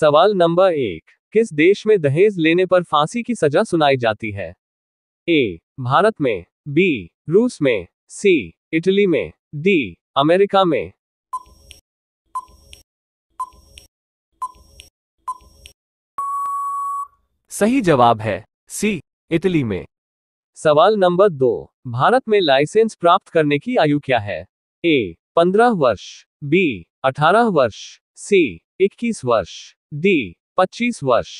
सवाल नंबर एक किस देश में दहेज लेने पर फांसी की सजा सुनाई जाती है ए भारत में बी रूस में सी इटली में डी अमेरिका में सही जवाब है सी इटली में सवाल नंबर दो भारत में लाइसेंस प्राप्त करने की आयु क्या है ए पंद्रह वर्ष बी अठारह वर्ष सी इक्कीस वर्ष डी पच्चीस वर्ष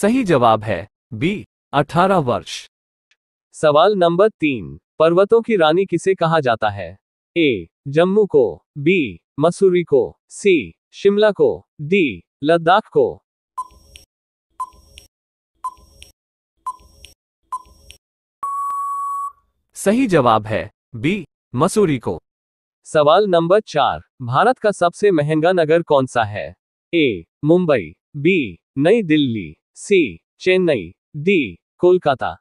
सही जवाब है बी अठारह वर्ष सवाल नंबर तीन पर्वतों की रानी किसे कहा जाता है ए जम्मू को बी मसूरी को सी शिमला को डी लद्दाख को सही जवाब है बी मसूरी को सवाल नंबर चार भारत का सबसे महंगा नगर कौन सा है ए Mumbai B New Delhi C Chennai D Kolkata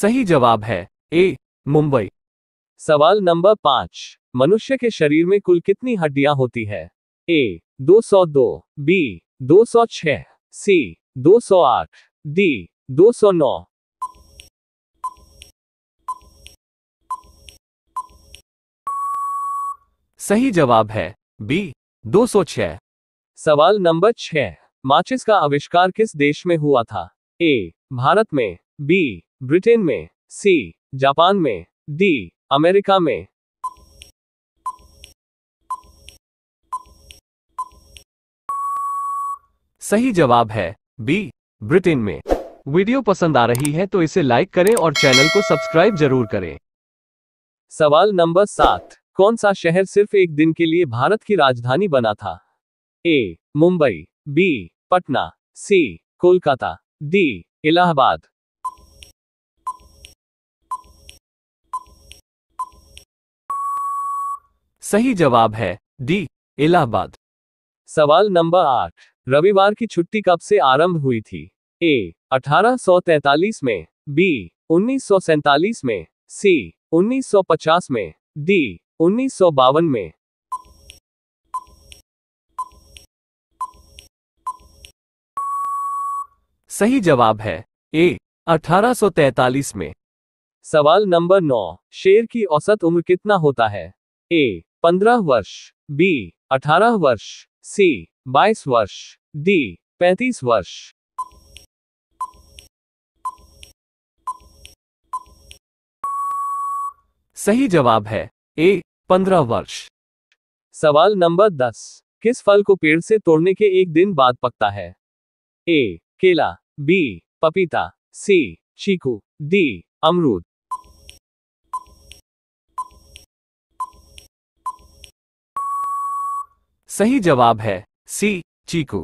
सही जवाब है ए मुंबई सवाल नंबर पांच मनुष्य के शरीर में कुल कितनी हड्डियां होती है ए 202, बी 206, सी 208, डी 209। सही जवाब है बी 206। सवाल नंबर छ माचिस का आविष्कार किस देश में हुआ था ए भारत में बी ब्रिटेन में सी जापान में डी अमेरिका में सही जवाब है बी ब्रिटेन में वीडियो पसंद आ रही है तो इसे लाइक करें और चैनल को सब्सक्राइब जरूर करें सवाल नंबर सात कौन सा शहर सिर्फ एक दिन के लिए भारत की राजधानी बना था A Mumbai B Patna C Kolkata D Allahabad सही जवाब है डी इलाहाबाद सवाल नंबर आठ रविवार की छुट्टी कब से आरंभ हुई थी ए 1843 में बी उन्नीस में सी 1950 में डी उन्नीस में सही जवाब है ए 1843 में सवाल नंबर नौ शेर की औसत उम्र कितना होता है ए 15 वर्ष बी 18 वर्ष सी बाईस वर्ष डी पैंतीस वर्ष सही जवाब है ए पंद्रह वर्ष सवाल नंबर दस किस फल को पेड़ से तोड़ने के एक दिन बाद पकता है ए केला बी पपीता सी चीकू डी अमरूद सही जवाब है सी चीकू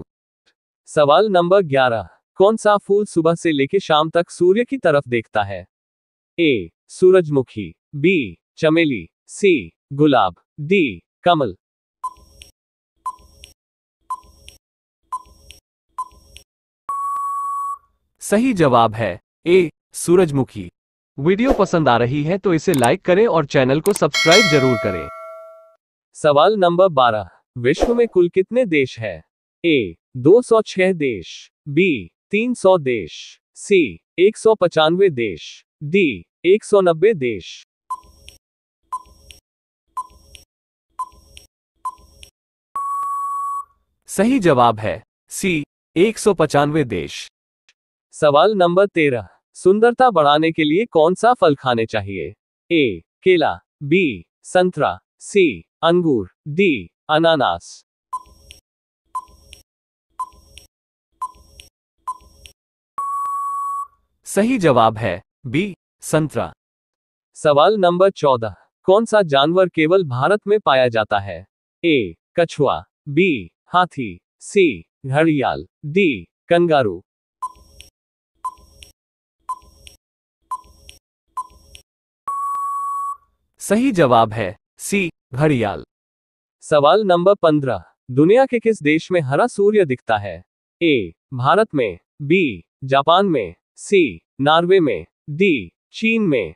सवाल नंबर ग्यारह कौन सा फूल सुबह से लेकर शाम तक सूर्य की तरफ देखता है ए सूरजमुखी बी चमेली सी गुलाब डी कमल सही जवाब है ए सूरजमुखी वीडियो पसंद आ रही है तो इसे लाइक करें और चैनल को सब्सक्राइब जरूर करें सवाल नंबर बारह विश्व में कुल कितने देश हैं ए 206 देश बी 300 देश सी एक देश डी नब्बे देश सही जवाब है सी एक देश सवाल नंबर तेरह सुंदरता बढ़ाने के लिए कौन सा फल खाने चाहिए ए केला बी संतरा सी अंगूर डी अनानास सही जवाब है बी संतरा सवाल नंबर चौदह कौन सा जानवर केवल भारत में पाया जाता है ए कछुआ बी हाथी सी घड़ियाल डी कंगारू सही जवाब है सी घड़ियाल सवाल नंबर पंद्रह दुनिया के किस देश में हरा सूर्य दिखता है ए भारत में बी जापान में सी नॉर्वे में डी चीन में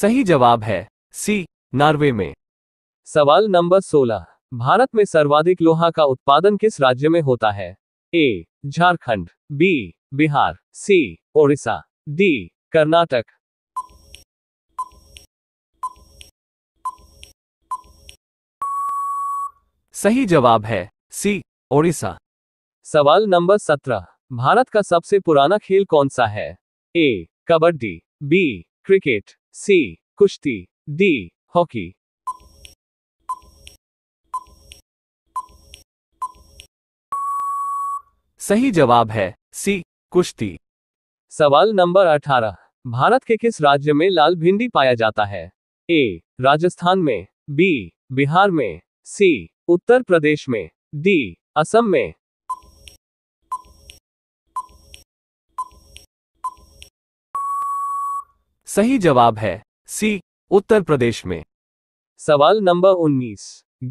सही जवाब है सी नॉर्वे में सवाल नंबर 16 भारत में सर्वाधिक लोहा का उत्पादन किस राज्य में होता है A Jharkhand B Bihar C Odisha D Karnataka सही जवाब है सी ओडिशा सवाल नंबर सत्रह भारत का सबसे पुराना खेल कौन सा है A kabaddi B cricket C कुश्ती डी हॉकी सही जवाब है सी कुश्ती सवाल नंबर 18 भारत के किस राज्य में लाल भिंडी पाया जाता है ए राजस्थान में बी बिहार में सी उत्तर प्रदेश में डी असम में सही जवाब है सी उत्तर प्रदेश में सवाल नंबर 19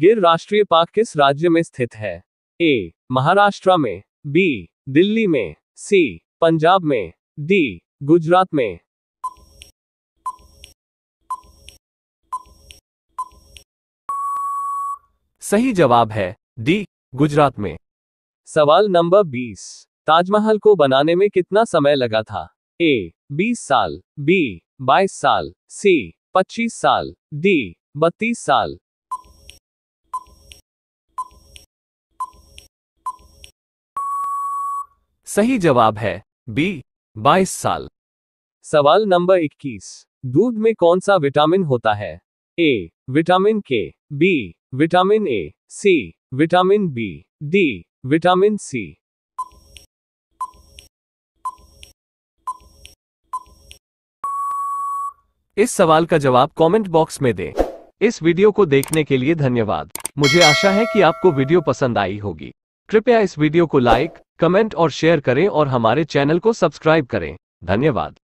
गिर राष्ट्रीय पार्क किस राज्य में स्थित है ए महाराष्ट्र में बी दिल्ली में सी पंजाब में दी गुजरात में सही जवाब है डी गुजरात में सवाल नंबर 20 ताजमहल को बनाने में कितना समय लगा था ए 20 साल बी 22 साल सी 25 साल डी 32 साल सही जवाब है बी बाईस साल सवाल नंबर 21 दूध में कौन सा विटामिन होता है A vitamin K B vitamin A C vitamin B D vitamin C इस सवाल का जवाब कमेंट बॉक्स में दें। इस वीडियो को देखने के लिए धन्यवाद मुझे आशा है कि आपको वीडियो पसंद आई होगी कृपया इस वीडियो को लाइक कमेंट और शेयर करें और हमारे चैनल को सब्सक्राइब करें धन्यवाद